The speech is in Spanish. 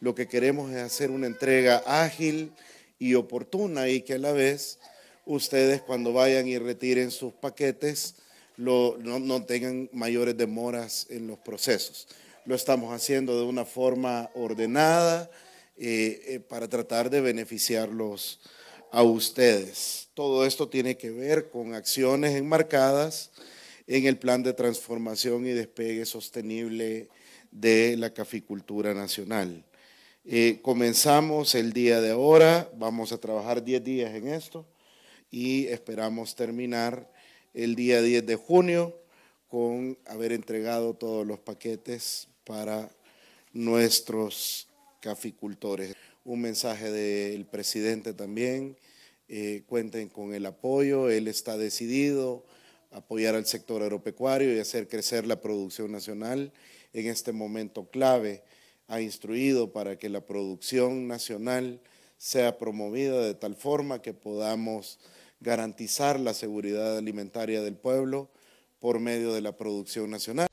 Lo que queremos es hacer una entrega ágil y oportuna y que a la vez ustedes cuando vayan y retiren sus paquetes no, tengan mayores demoras en los procesos. Lo estamos haciendo de una forma ordenada eh, eh, para tratar de beneficiarlos a ustedes. Todo esto tiene que ver con acciones enmarcadas en el plan de transformación y despegue sostenible de la caficultura nacional. Eh, comenzamos el día de ahora, vamos a trabajar 10 días en esto y esperamos terminar el día 10 de junio con haber entregado todos los paquetes para nuestros caficultores. Un mensaje del presidente también, eh, cuenten con el apoyo, él está decidido a apoyar al sector agropecuario y hacer crecer la producción nacional en este momento clave ha instruido para que la producción nacional sea promovida de tal forma que podamos garantizar la seguridad alimentaria del pueblo por medio de la producción nacional.